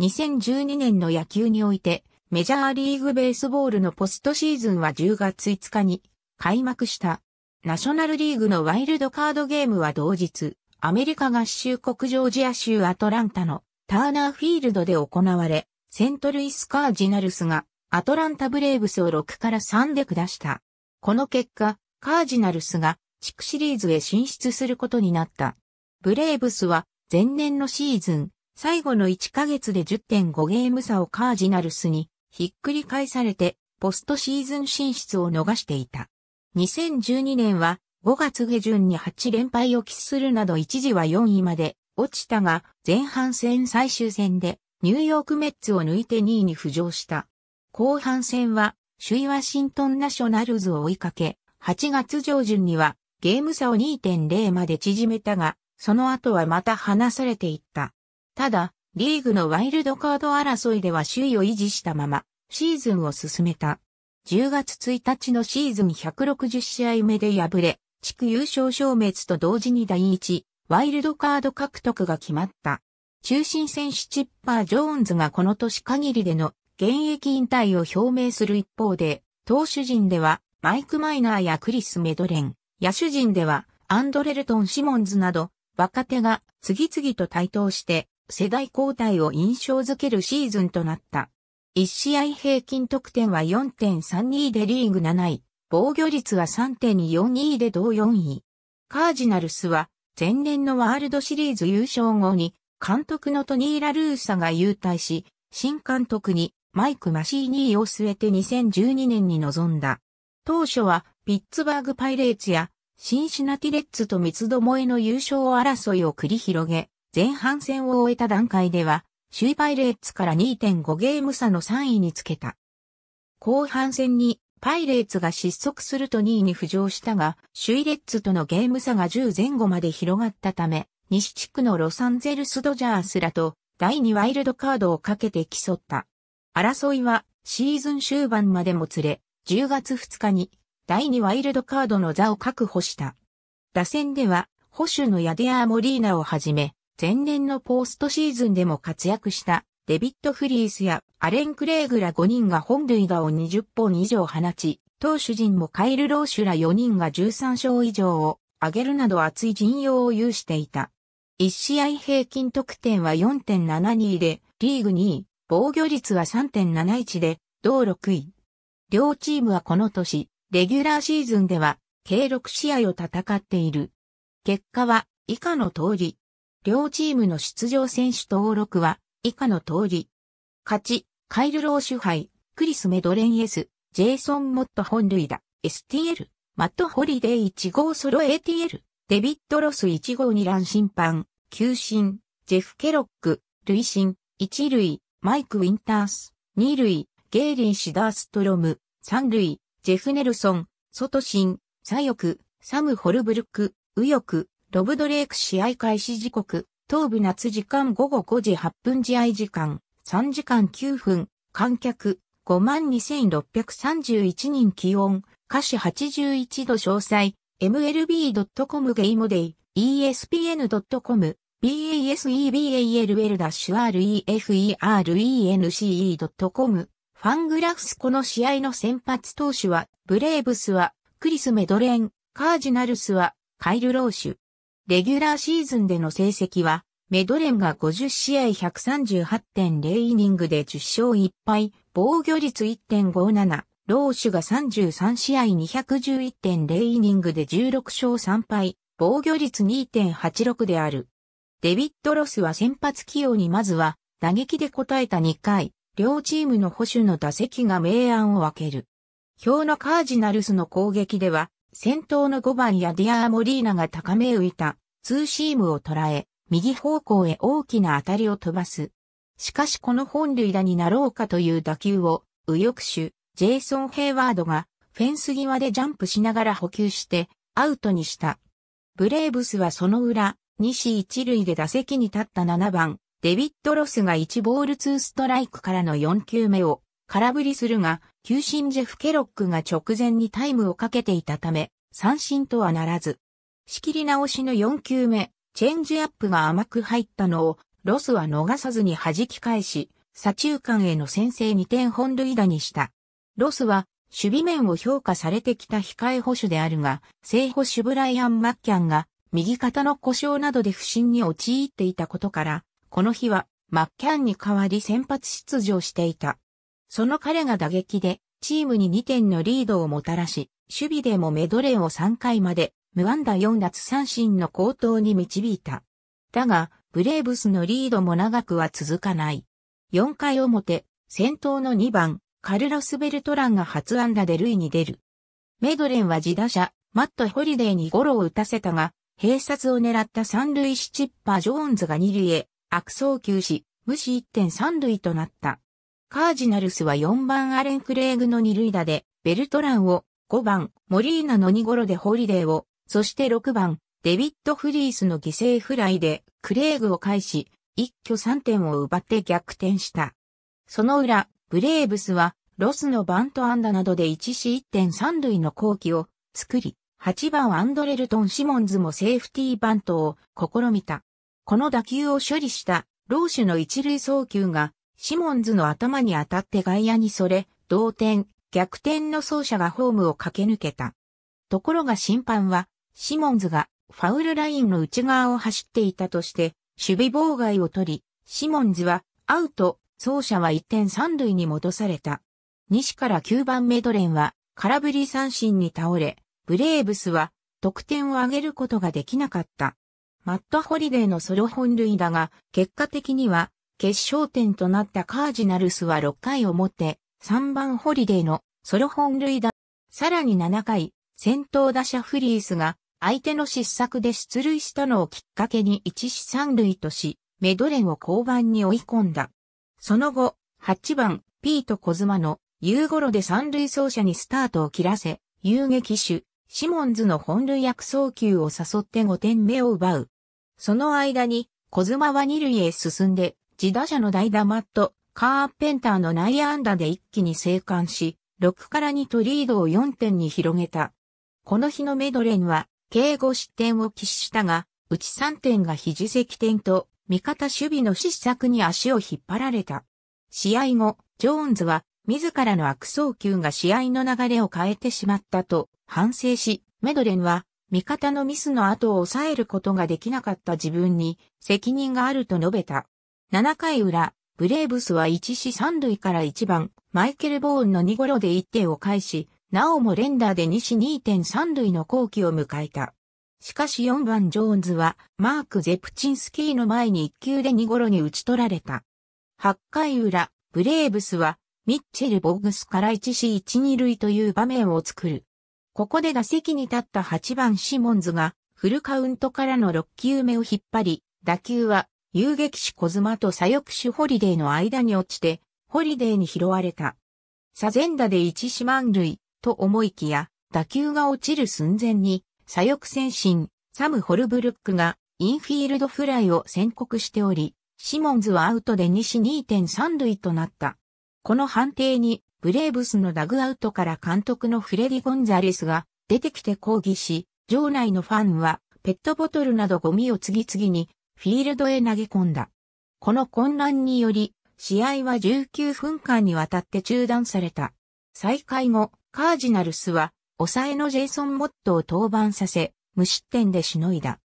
2012年の野球において、メジャーリーグベースボールのポストシーズンは10月5日に開幕した。ナショナルリーグのワイルドカードゲームは同日、アメリカ合衆国ジョージア州アトランタのターナーフィールドで行われ、セントルイスカージナルスがアトランタブレーブスを6から3で下した。この結果、カージナルスが地区シリーズへ進出することになった。ブレーブスは前年のシーズン、最後の1ヶ月で10.5ゲーム差をカージナルスにひっくり返されてポストシーズン進出を逃していた。2012年は5月下旬に8連敗を喫するなど一時は4位まで落ちたが前半戦最終戦でニューヨークメッツを抜いて2位に浮上した。後半戦は首位ワシントンナショナルズを追いかけ8月上旬にはゲーム差を2.0まで縮めたがその後はまた離されていった。ただ、リーグのワイルドカード争いでは首位を維持したまま、シーズンを進めた。10月1日のシーズン160試合目で敗れ、地区優勝消滅と同時に第1、ワイルドカード獲得が決まった。中心選手チッパー・ジョーンズがこの年限りでの現役引退を表明する一方で、投手陣ではマイク・マイナーやクリス・メドレン、野手陣ではアンドレルトン・シモンズなど若手が次々と台頭して世代交代を印象づけるシーズンとなった。1試合平均得点は4.32でリーグ7位、防御率は3.42で同4位。カージナルスは前年のワールドシリーズ優勝後に監督のトニー・ラルーサが優退し、新監督にマイク・マシーニーを据えて2012年に臨んだ。当初はピッツバーグ・パイレーツやシンシナティ・レッツと三つどもえの優勝争いを繰り広げ、前半戦を終えた段階では、首位パイレーツから2.5ゲーム差の3位につけた。後半戦にパイレーツが失速すると2位に浮上したが、首位レッツとのゲーム差が10前後まで広がったため、西地区のロサンゼルスドジャースらと第2ワイルドカードをかけて競った。争いはシーズン終盤までもつれ、10月2日に第2ワイルドカードの座を確保した。打線では、保守のヤディアー・モリーナをはじめ、前年のポストシーズンでも活躍したデビッド・フリースやアレン・クレーグら5人が本塁打を20本以上放ち、投手陣もカイル・ローシュら4人が13勝以上を上げるなど厚い陣容を有していた。1試合平均得点は4.72で、リーグ2位、防御率は3.71で、同6位。両チームはこの年、レギュラーシーズンでは、計6試合を戦っている。結果は、以下の通り。両チームの出場選手登録は以下の通り。勝ち、カイル・ロー主敗、クリス・メドレン・エス、ジェイソン・モット本塁打、STL、マット・ホリデー1号ソロ ATL、デビッド・ロス1号2乱審判、球審、ジェフ・ケロック、累審、1塁、マイク・ウィンタース、2塁、ゲイリー・シダーストロム、3塁、ジェフ・ネルソン、ソトシン、左翼、サム・ホルブルク、右翼、ロブドレーク試合開始時刻、東部夏時間午後5時8分試合時間、3時間9分、観客、52,631人気温、歌詞81度詳細、mlb.com ゲイモデイ、espn.com、b a s e b a l r e f e r e n c o m ファングラフスこの試合の先発投手は、ブレーブスは、クリス・メドレン、カージナルスは、カイル・ローシュ。レギュラーシーズンでの成績は、メドレンが50試合138.0イニングで10勝1敗、防御率1.57、ローシュが33試合211.0イニングで16勝3敗、防御率2.86である。デビッド・ロスは先発起用にまずは、打撃で応えた2回、両チームの保守の打席が明暗を分ける。表のカージナルスの攻撃では、先頭の5番やディアー・モリーナが高め浮いたツーシームを捉え、右方向へ大きな当たりを飛ばす。しかしこの本塁打になろうかという打球を、右翼手、ジェイソン・ヘイワードが、フェンス際でジャンプしながら補給して、アウトにした。ブレーブスはその裏、西一塁で打席に立った7番、デビッド・ロスが1ボール2ストライクからの4球目を空振りするが、球審ジェフ・ケロックが直前にタイムをかけていたため、三振とはならず、仕切り直しの4球目、チェンジアップが甘く入ったのを、ロスは逃さずに弾き返し、左中間への先制2点本塁打にした。ロスは、守備面を評価されてきた控え保守であるが、正捕手ブライアン・マッキャンが、右肩の故障などで不振に陥っていたことから、この日は、マッキャンに代わり先発出場していた。その彼が打撃で、チームに2点のリードをもたらし、守備でもメドレーを3回まで無安打4奪三振の高騰に導いた。だが、ブレーブスのリードも長くは続かない。4回表、先頭の2番、カルロス・ベルトランが初安打で塁に出る。メドレンは自打者、マット・ホリデーにゴロを打たせたが、併殺を狙った三塁シチッパー・ジョーンズが二塁へ、悪送球し、無視1点三塁となった。カージナルスは4番アレン・クレーグの二塁打で、ベルトランを、5番、モリーナの2ゴロでホリデーを、そして6番、デビッド・フリースの犠牲フライで、クレーグを返し、一挙3点を奪って逆転した。その裏、ブレーブスは、ロスのバントアンダなどで1死1点3塁の後期を作り、8番アンドレルトン・シモンズもセーフティーバントを試みた。この打球を処理したローシュの一塁送球がシモンズの頭に当たって外野にそれ、同点、逆転の走者がホームを駆け抜けた。ところが審判はシモンズがファウルラインの内側を走っていたとして、守備妨害を取り、シモンズはアウト、走者は1点3塁に戻された。西から9番メドレンは空振り三振に倒れ、ブレーブスは得点を挙げることができなかった。マット・ホリデーのソロ本塁だが結果的には決勝点となったカージナルスは6回をもって3番ホリデーのソロ本塁打。さらに7回、先頭打者フリースが相手の失策で出塁したのをきっかけに一死三塁とし、メドレンを交番に追い込んだ。その後、8番、ピート・コズマの、夕頃で三塁走者にスタートを切らせ、遊撃手、シモンズの本塁役送球を誘って5点目を奪う。その間に、小妻は二塁へ進んで、自打者の代打マット、カーペンターの内野安打で一気に生還し、6から2とリードを4点に広げた。この日のメドレンは、敬語失点を喫したが、うち3点が肘石点と、味方守備の失策に足を引っ張られた。試合後、ジョーンズは、自らの悪送球が試合の流れを変えてしまったと反省し、メドレンは、味方のミスの後を抑えることができなかった自分に責任があると述べた。7回裏、ブレーブスは1死3塁から1番、マイケル・ボーンの2ゴロで1点を返し、なおも連打で西2.3塁の後期を迎えた。しかし4番ジョーンズは、マーク・ゼプチンスキーの前に1球で2頃に打ち取られた。8回裏、ブレーブスは、ミッチェル・ボグスから1死1、2塁という場面を作る。ここで打席に立った8番シモンズが、フルカウントからの6球目を引っ張り、打球は、遊撃手小妻と左翼手ホリデーの間に落ちて、ホリデーに拾われた。左前打で1四万塁、と思いきや、打球が落ちる寸前に、左翼先進、サム・ホルブルックが、インフィールドフライを宣告しており、シモンズはアウトで西2.3塁となった。この判定に、ブレーブスのダグアウトから監督のフレディ・ゴンザレスが出てきて抗議し、場内のファンはペットボトルなどゴミを次々にフィールドへ投げ込んだ。この混乱により、試合は19分間にわたって中断された。再開後、カージナルスは、抑えのジェイソン・モットを登板させ、無失点でしのいだ。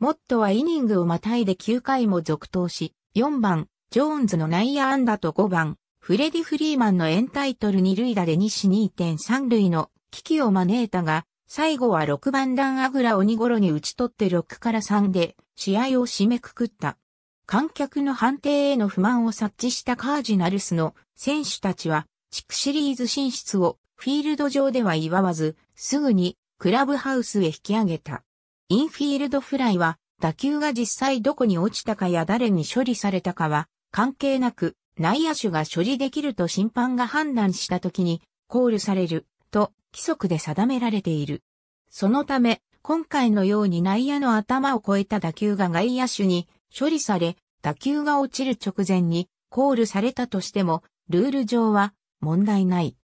モットはイニングをまたいで9回も続投し、4番、ジョーンズの内野安打と5番、フレディ・フリーマンのエンタイトル2塁打で西2.3塁の危機を招いたが、最後は6番ランアグラを2頃に打ち取って6から3で試合を締めくくった。観客の判定への不満を察知したカージナルスの選手たちは地区シリーズ進出をフィールド上では祝わず、すぐにクラブハウスへ引き上げた。インフィールドフライは、打球が実際どこに落ちたかや誰に処理されたかは、関係なく、内野手が処理できると審判が判断した時に、コールされる、と、規則で定められている。そのため、今回のように内野の頭を越えた打球が外野手に処理され、打球が落ちる直前にコールされたとしても、ルール上は問題ない。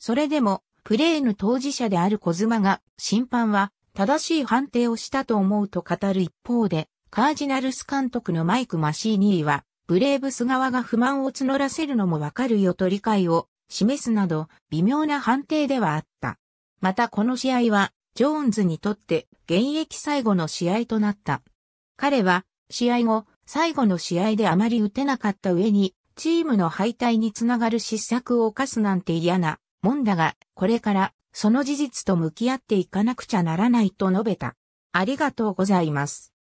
それでも、プレーの当事者である小妻が、審判は正しい判定をしたと思うと語る一方で、カージナルス監督のマイク・マシーニーは、ブレーブス側が不満を募らせるのもわかるよと理解を示すなど、微妙な判定ではあった。またこの試合は、ジョーンズにとって現役最後の試合となった。彼は、試合後、最後の試合であまり打てなかった上に、チームの敗退につながる失策を犯すなんて嫌なもんだが、これからその事実と向き合っていかなくちゃならないと述べた。ありがとうございます。